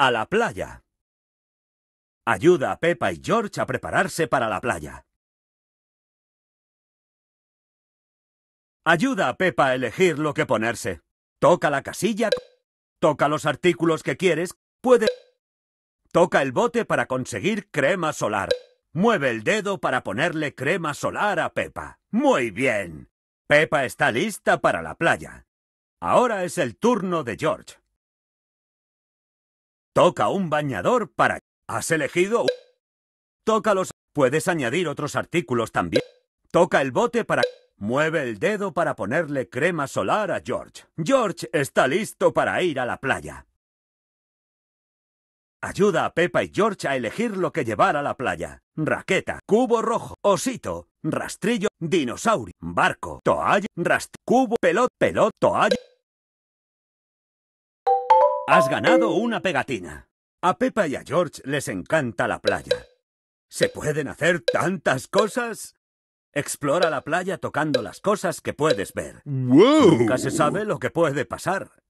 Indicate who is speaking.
Speaker 1: A la playa. Ayuda a Pepa y George a prepararse para la playa. Ayuda
Speaker 2: a Pepa a elegir lo que ponerse. Toca la casilla, toca los artículos que quieres, puede... Toca el bote para conseguir crema solar. Mueve el dedo para ponerle crema solar a Pepa. Muy bien. Pepa está lista para la playa. Ahora es el turno de George. Toca un bañador para... Has elegido... Tócalos. Puedes añadir otros artículos también. Toca el bote para... Mueve el dedo para ponerle crema solar a George. George está listo para ir a la playa. Ayuda a Pepa y George a elegir lo que llevar a la playa. Raqueta, cubo rojo, osito, rastrillo, dinosaurio, barco, toalla, rast, cubo, pelot, pelot, toalla. Has ganado una pegatina. A Pepa y a George les encanta la playa. ¿Se pueden hacer tantas cosas? Explora la playa tocando las cosas que puedes ver. ¡Wow! Nunca se sabe lo que puede pasar.